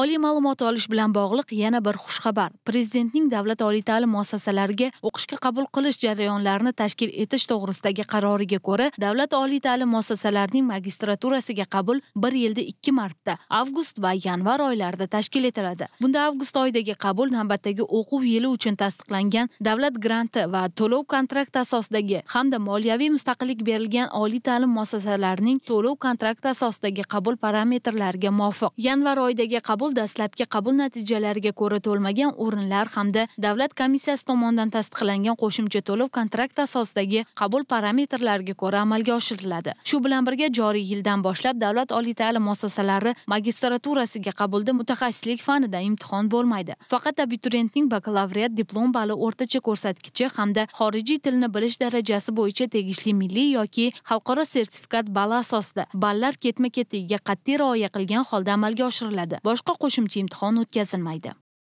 oliy ma'lumot olish bilan bog'liq yana bir xushxabar prezidentning davlat oliy ta'lim muassasalariga o'qishga qabul qilish jarayonlarini tashkil etish to'g'risidagi qaroriga ko'ra davlat oliy ta'lim muassasalarining magistraturasiga qabul bir yilda ikki marta avgust va yanvar oylarida tashkil etiladi bunda avgust oyidagi qabul navbatdagi o'quv yili uchun tasdiqlangan davlat granti va to'lov kontrakt asosidagi hamda moliyaviy mustaqillik berilgan oliy ta'lim muassasalarining to'lov kontrakt asosidagi qabul parametrlariga muvofiq yanvar oyidagi qabul qabul dastlabki qabul natijalariga ko'ra to'lmagan o'rinlar hamda davlat komissiyasi tomonidan tasdiqlangan qo'shimcha to'lov kontrakt asosidagi qabul parametrlariga ko'ra amalga oshiriladi shu bilan birga joriy yildan boshlab davlat oliy ta'lim muassasalari magistraturasiga qabulda mutaxassislik fanida imtihon bo'lmaydi faqat abituriyentning bakalavriat diplom bali o'rtacha ko'rsatkichi hamda xorijiy tilni bilish darajasi bo'yicha tegishli milliy yoki xalqaro sertifikat bali asosida ballar ketma ketligiga qat'iy rioya qilgan holda amalga oshiriladi boshqa qo'shimcha imtihon o'tkazilmaydi